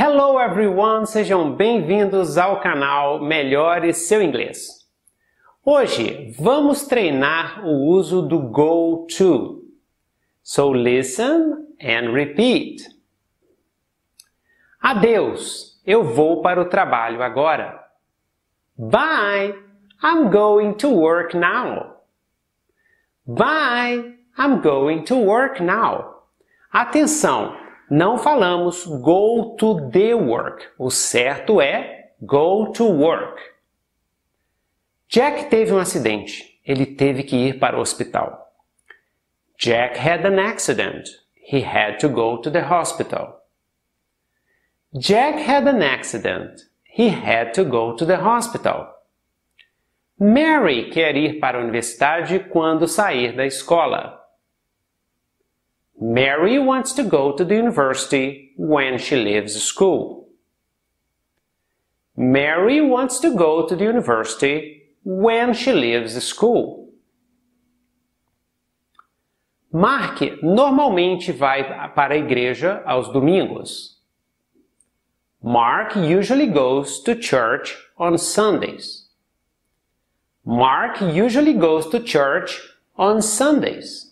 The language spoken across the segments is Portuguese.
Hello everyone, sejam bem-vindos ao canal Melhore Seu Inglês. Hoje vamos treinar o uso do go to. So listen and repeat. Adeus, eu vou para o trabalho agora. Bye, I'm going to work now. Bye, I'm going to work now. Atenção, não falamos go to the work. O certo é go to work. Jack teve um acidente. Ele teve que ir para o hospital. Jack had an accident. He had to go to the hospital. Jack had an accident. He had to go to the hospital. Mary quer ir para a universidade quando sair da escola. Mary wants to go to the university when she leaves school. Mary wants to go to the university when she leaves school. Mark normalmente vai para a igreja aos domingos. Mark usually goes to church on Sundays. Mark usually goes to church on Sundays.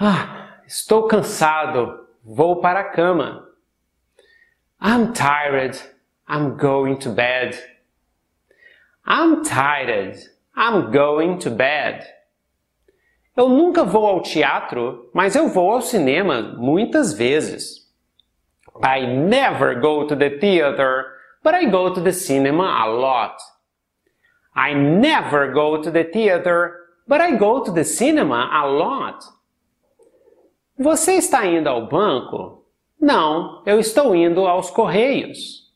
Ah, estou cansado, vou para a cama. I'm tired, I'm going to bed. I'm tired, I'm going to bed. Eu nunca vou ao teatro, mas eu vou ao cinema muitas vezes. I never go to the theater, but I go to the cinema a lot. I never go to the theater, but I go to the cinema a lot. Você está indo ao banco? Não, eu estou indo aos correios.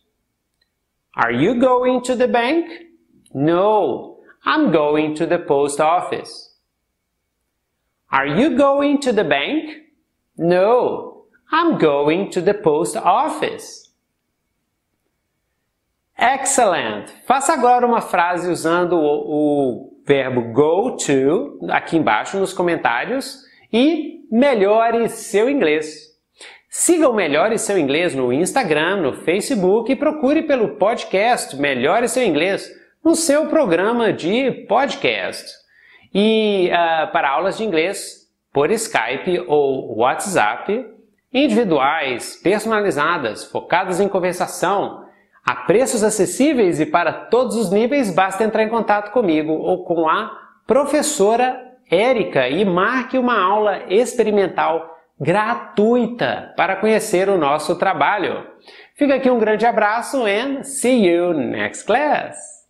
Are you going to the bank? No, I'm going to the post office. Are you going to the bank? No, I'm going to the post office. Excellent! Faça agora uma frase usando o, o verbo go to aqui embaixo nos comentários e Melhore Seu Inglês. Siga o Melhore Seu Inglês no Instagram, no Facebook e procure pelo podcast Melhore Seu Inglês no seu programa de podcast. E uh, para aulas de inglês por Skype ou WhatsApp, individuais, personalizadas, focadas em conversação, a preços acessíveis e para todos os níveis, basta entrar em contato comigo ou com a professora Érica e marque uma aula experimental gratuita para conhecer o nosso trabalho. Fica aqui um grande abraço and see you next class!